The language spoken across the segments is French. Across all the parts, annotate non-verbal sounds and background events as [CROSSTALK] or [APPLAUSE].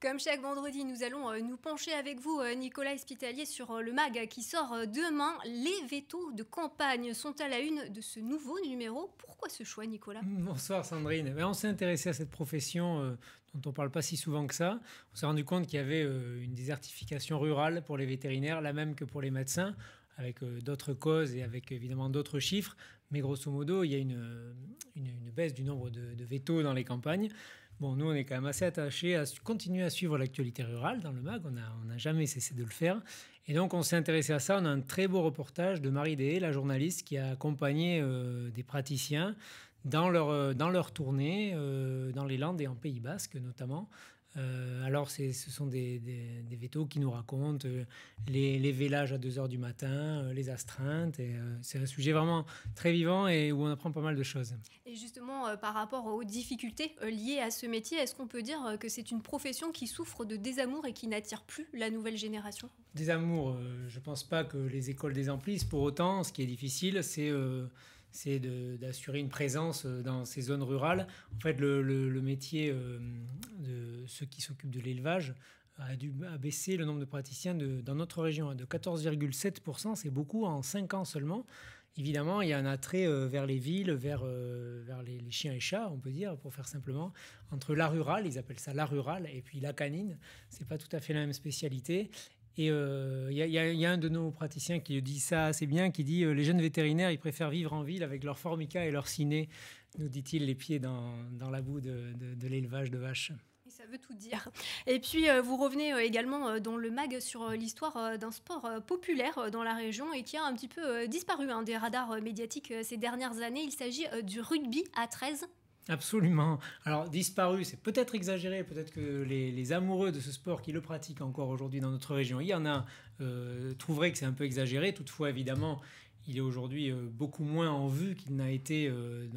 Comme chaque vendredi, nous allons euh, nous pencher avec vous, euh, Nicolas Espitalier, sur euh, le MAG qui sort demain. Les vétos de campagne sont à la une de ce nouveau numéro. Pourquoi ce choix, Nicolas mm, Bonsoir, Sandrine. On s'est intéressé à cette profession dont on ne parle pas si souvent que ça. On s'est rendu compte qu'il y avait une désertification rurale pour les vétérinaires, la même que pour les médecins avec d'autres causes et avec évidemment d'autres chiffres, mais grosso modo, il y a une, baisse du nombre de, de vétos dans les campagnes. Bon, nous, on est quand même assez attachés à continuer à suivre l'actualité rurale dans le MAG. On n'a jamais cessé de le faire. Et donc, on s'est intéressé à ça. On a un très beau reportage de Marie Dehé, la journaliste qui a accompagné euh, des praticiens dans leur, euh, dans leur tournée, euh, dans les Landes et en Pays Basque notamment, euh, alors, ce sont des, vétos qui nous racontent euh, les, vélages à 2 heures du matin, euh, les astreintes. c'est un sujet vraiment très vivant et où on apprend pas mal de choses. Et justement, par rapport aux difficultés liées à ce métier, est-ce qu'on peut dire que c'est une profession qui souffre de désamour et qui n'attire plus la nouvelle génération Désamour, je ne pense pas que les écoles les Pour autant, ce qui est difficile, c'est c'est d'assurer une présence euh, dans ces zones rurales. En fait, le, métier euh, de ceux qui s'occupent de l'élevage a dû abaisser le nombre de praticiens de, dans notre région hein, de 14,7%, c'est beaucoup en 5 ans seulement. Évidemment, il y a un attrait euh, vers les villes, vers, les, chiens et chats, on peut dire, pour faire simplement, entre la rurale, ils appellent ça la rurale, et puis la canine, c'est pas tout à fait la même spécialité. Et il euh, y, a un de nos praticiens qui dit ça assez bien, qui dit euh, les jeunes vétérinaires, ils préfèrent vivre en ville avec leur formica et leur ciné, nous dit-il, les pieds dans, la boue de, l'élevage de vaches. ça veut tout dire. Et puis, euh, vous revenez également dans le mag sur l'histoire d'un sport populaire dans la région et qui a un petit peu disparu hein, des radars médiatiques ces dernières années. Il s'agit du rugby à 13 Absolument. Alors, disparu, c'est peut-être exagéré, peut-être que les, amoureux de ce sport qui le pratiquent encore aujourd'hui dans notre région, il y en a, euh, trouveraient que c'est un peu exagéré. Toutefois, évidemment, il est aujourd'hui euh, beaucoup moins en vue qu'il n'a été euh,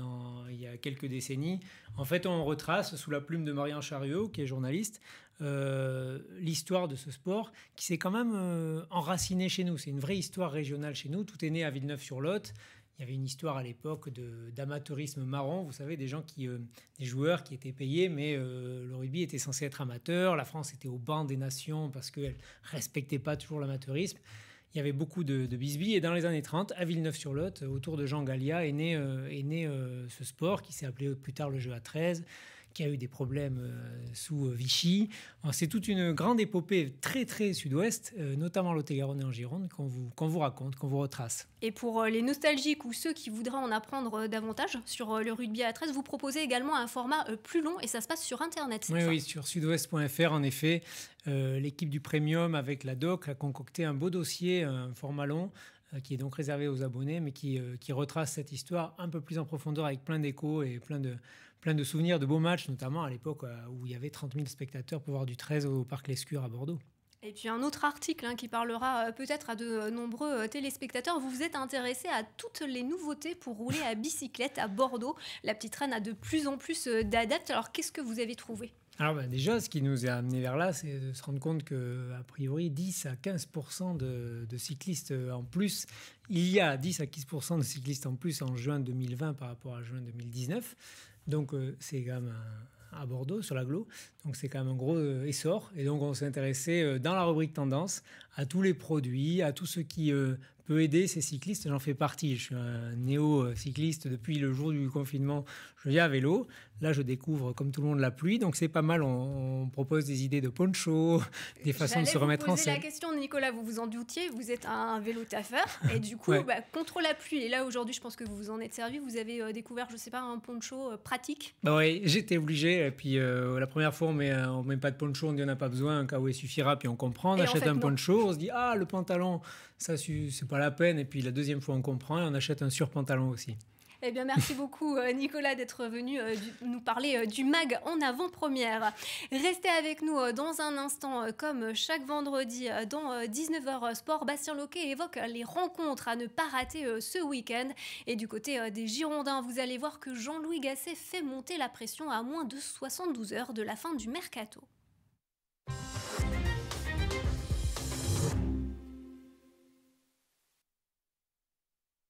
il y a quelques décennies. En fait, on retrace sous la plume de Marianne Chariot, qui est journaliste, euh, l'histoire de ce sport qui s'est quand même enraciné chez nous. C'est une vraie histoire régionale chez nous. Tout est né à Villeneuve-sur-Lot il y avait une histoire à l'époque d'amateurisme marron. vous savez, des gens qui, euh, des joueurs qui étaient payés, mais euh, le rugby était censé être amateur, la France était au banc des nations parce qu'elle respectait pas toujours l'amateurisme. Il y avait beaucoup de, de bisbilles et dans les années 30, à Villeneuve-sur-Lot, autour de Jean Gallia, est né, euh, est né ce sport qui s'est appelé plus tard le jeu à 13 y a eu des problèmes euh, sous euh, Vichy. C'est toute une grande épopée très très sud-ouest, euh, notamment Lot-et-Garonne et en Gironde, qu'on vous, vous raconte, qu'on vous retrace. Et pour les nostalgiques ou ceux qui voudraient en apprendre davantage sur le rugby à 13, vous proposez également un format plus long et ça se passe sur Internet. Oui, oui, sur sudouest.fr en effet. L'équipe du Premium avec la doc a concocté un beau dossier, un format long euh, qui est donc réservé aux abonnés, mais qui, euh, qui, retrace cette histoire un peu plus en profondeur avec plein d'échos et plein de, plein de souvenirs de beaux matchs, notamment à l'époque euh, où il y avait 30 000 spectateurs pour voir du 13 au Parc Lescure à Bordeaux. Et puis un autre article hein, qui parlera euh, peut-être à de euh, nombreux euh, téléspectateurs. Vous vous êtes intéressé à toutes les nouveautés pour rouler à bicyclette à Bordeaux. La petite reine a de plus en plus d'adeptes. Alors qu'est-ce que vous avez trouvé alors bah, déjà, ce qui nous a amené vers là, c'est de se rendre compte que a priori 10 à 15 de, de, cyclistes en plus, il y a 10 à 15 de cyclistes en plus en juin 2020 par rapport à juin 2019. Donc c'est quand même un, à Bordeaux, sur l'agglo, Donc c'est quand même un gros euh, essor. Et donc on s'est intéressé euh, dans la rubrique tendance à tous les produits, à tout ce qui euh, aider ces cyclistes. J'en fais partie. Je suis un néo-cycliste depuis le jour du confinement. Je viens à vélo. Là, je découvre comme tout le monde la pluie. Donc, c'est pas mal. On, propose des idées de poncho, des façons de se remettre en scène. la question, Nicolas. Vous vous en doutiez. Vous êtes un vélo taffeur. [LAUGHS] Et du coup, bah, contre la pluie. Et là, aujourd'hui, je pense que vous vous en êtes servi. Vous avez euh, découvert, je sais pas, un poncho euh, pratique. Bah oui, j'étais obligé. Et puis, euh, la première fois, on met, met pas de poncho. On dit on n'a pas besoin. Un où il suffira. Puis, on comprend. On achète un poncho. On se dit, ah, le pantalon, ça, c'est pas la peine. Et puis la deuxième fois, on comprend et on achète un surpantalon aussi. Eh bien, merci beaucoup, euh, Nicolas, d'être venu euh, nous parler euh, du MAG en avant-première. Restez avec nous dans un instant, comme chaque vendredi, dans 19h Sport. Bastien Loquet évoque les rencontres à ne pas rater ce week-end. Et du côté des Girondins, vous allez voir que Jean-Louis Gasset fait monter la pression à moins de 72 heures de la fin du mercato.